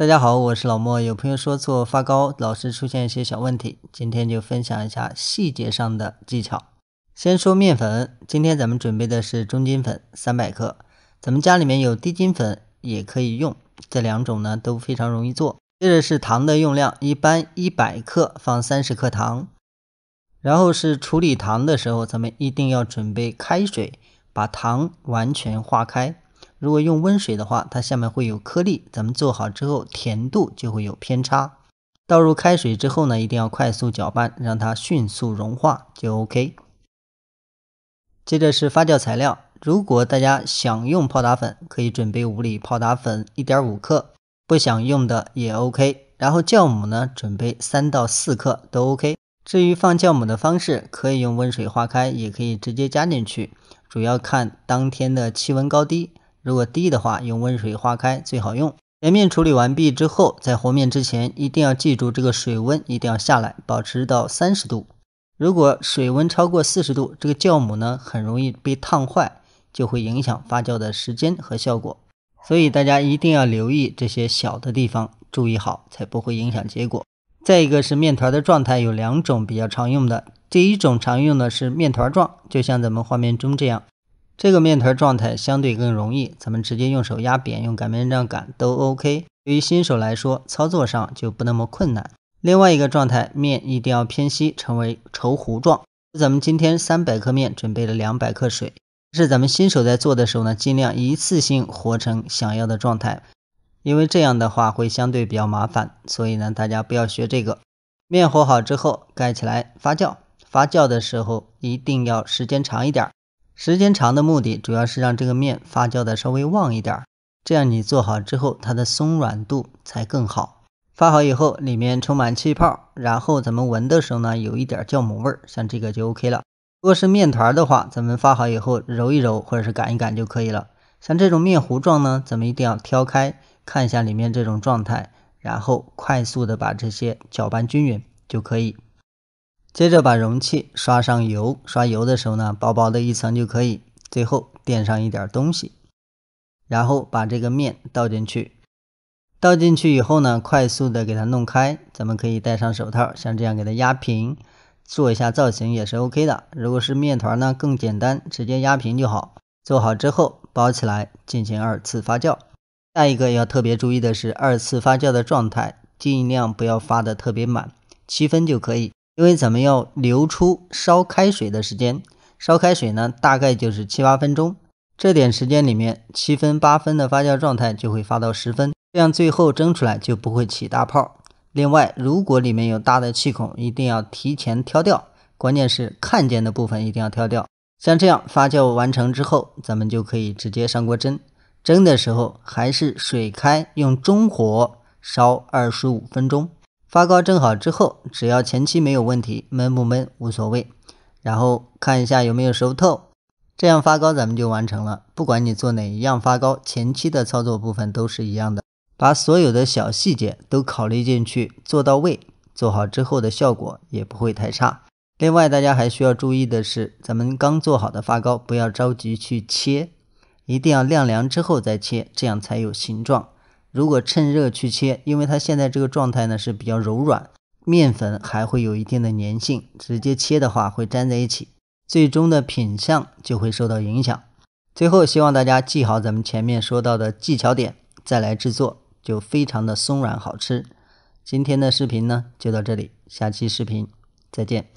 大家好，我是老莫。有朋友说做发糕老是出现一些小问题，今天就分享一下细节上的技巧。先说面粉，今天咱们准备的是中筋粉三百克，咱们家里面有低筋粉也可以用，这两种呢都非常容易做。接着是糖的用量，一般一百克放三十克糖。然后是处理糖的时候，咱们一定要准备开水，把糖完全化开。如果用温水的话，它下面会有颗粒，咱们做好之后甜度就会有偏差。倒入开水之后呢，一定要快速搅拌，让它迅速融化就 OK。接着是发酵材料，如果大家想用泡打粉，可以准备五粒泡打粉一点五克，不想用的也 OK。然后酵母呢，准备三到四克都 OK。至于放酵母的方式，可以用温水化开，也可以直接加进去，主要看当天的气温高低。如果低的话，用温水化开最好用。前面处理完毕之后，在和面之前，一定要记住这个水温一定要下来，保持到三十度。如果水温超过四十度，这个酵母呢很容易被烫坏，就会影响发酵的时间和效果。所以大家一定要留意这些小的地方，注意好才不会影响结果。再一个是面团的状态有两种比较常用的，第一种常用的是面团状，就像咱们画面中这样。这个面团状态相对更容易，咱们直接用手压扁，用擀面杖擀都 OK。对于新手来说，操作上就不那么困难。另外一个状态，面一定要偏稀，成为稠糊状。咱们今天三百克面，准备了两百克水。是咱们新手在做的时候呢，尽量一次性和成想要的状态，因为这样的话会相对比较麻烦。所以呢，大家不要学这个。面和好之后，盖起来发酵。发酵的时候，一定要时间长一点。时间长的目的主要是让这个面发酵的稍微旺一点儿，这样你做好之后它的松软度才更好。发好以后，里面充满气泡，然后咱们闻的时候呢，有一点酵母味儿，像这个就 OK 了。如果是面团的话，咱们发好以后揉一揉或者是擀一擀就可以了。像这种面糊状呢，咱们一定要挑开看一下里面这种状态，然后快速的把这些搅拌均匀就可以。接着把容器刷上油，刷油的时候呢，薄薄的一层就可以。最后垫上一点东西，然后把这个面倒进去。倒进去以后呢，快速的给它弄开。咱们可以戴上手套，像这样给它压平，做一下造型也是 OK 的。如果是面团呢，更简单，直接压平就好。做好之后包起来进行二次发酵。下一个要特别注意的是二次发酵的状态，尽量不要发的特别满，七分就可以。因为咱们要留出烧开水的时间，烧开水呢，大概就是七八分钟。这点时间里面，七分八分的发酵状态就会发到十分，这样最后蒸出来就不会起大泡。另外，如果里面有大的气孔，一定要提前挑掉。关键是看见的部分一定要挑掉。像这样发酵完成之后，咱们就可以直接上锅蒸。蒸的时候还是水开，用中火烧二十五分钟。发糕蒸好之后，只要前期没有问题，闷不闷无所谓。然后看一下有没有熟透，这样发糕咱们就完成了。不管你做哪一样发糕，前期的操作部分都是一样的，把所有的小细节都考虑进去，做到位，做好之后的效果也不会太差。另外，大家还需要注意的是，咱们刚做好的发糕不要着急去切，一定要晾凉之后再切，这样才有形状。如果趁热去切，因为它现在这个状态呢是比较柔软，面粉还会有一定的粘性，直接切的话会粘在一起，最终的品相就会受到影响。最后希望大家记好咱们前面说到的技巧点，再来制作就非常的松软好吃。今天的视频呢就到这里，下期视频再见。